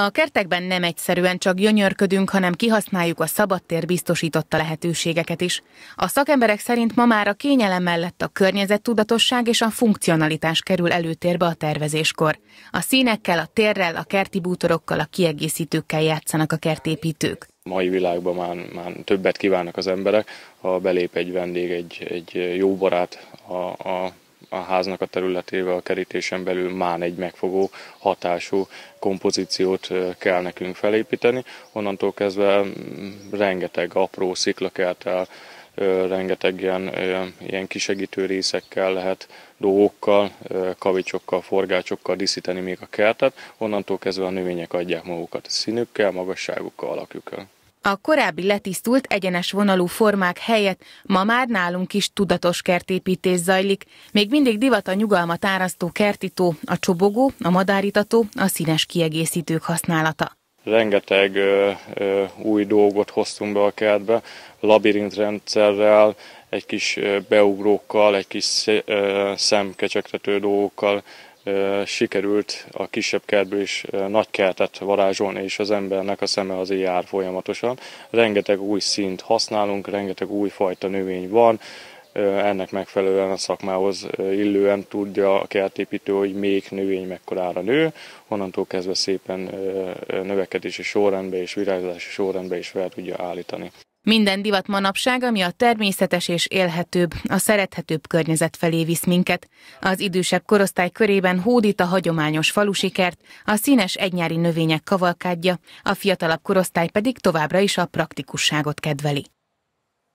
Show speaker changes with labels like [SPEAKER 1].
[SPEAKER 1] A kertekben nem egyszerűen csak gyönyörködünk, hanem kihasználjuk a szabadtér biztosította lehetőségeket is. A szakemberek szerint ma már a kényelem mellett a környezettudatosság és a funkcionalitás kerül előtérbe a tervezéskor. A színekkel, a térrel, a kerti bútorokkal, a kiegészítőkkel játszanak a kertépítők
[SPEAKER 2] mai világban már, már többet kívánnak az emberek, ha belép egy vendég, egy, egy jó barát a, a a háznak a területével, a kerítésen belül már egy megfogó hatású kompozíciót kell nekünk felépíteni. Onnantól kezdve mm, rengeteg apró sziklakertel, rengeteg ilyen, ilyen kisegítő részekkel lehet dolgokkal, kavicsokkal, forgácsokkal díszíteni még a kertet, onnantól kezdve a növények adják magukat színükkel, magasságukkal, alakjukkal.
[SPEAKER 1] A korábbi letisztult egyenes vonalú formák helyett ma már nálunk is tudatos kertépítés zajlik. Még mindig divat a nyugalmat árasztó kertító, a csobogó, a madáritató, a színes kiegészítők használata.
[SPEAKER 2] Rengeteg ö, ö, új dolgot hoztunk be a kertbe, labirintrendszerrel, egy kis beugrókkal, egy kis szemkecsegtető dolgokkal, sikerült a kisebb kertből is nagy kertet varázsolni, és az embernek a szeme az jár folyamatosan. Rengeteg új szint használunk, rengeteg új fajta növény van, ennek megfelelően a szakmához illően tudja a kertépítő, hogy még növény mekkorára nő, onnantól kezdve szépen növekedési sorrendbe és virágzási sorrendbe is fel tudja állítani.
[SPEAKER 1] Minden divat manapság, ami a természetes és élhetőbb, a szerethetőbb környezet felé visz minket. Az idősebb korosztály körében hódít a hagyományos falusikert, a színes egynyári növények kavalkádja, a fiatalabb korosztály pedig továbbra is a praktikusságot kedveli.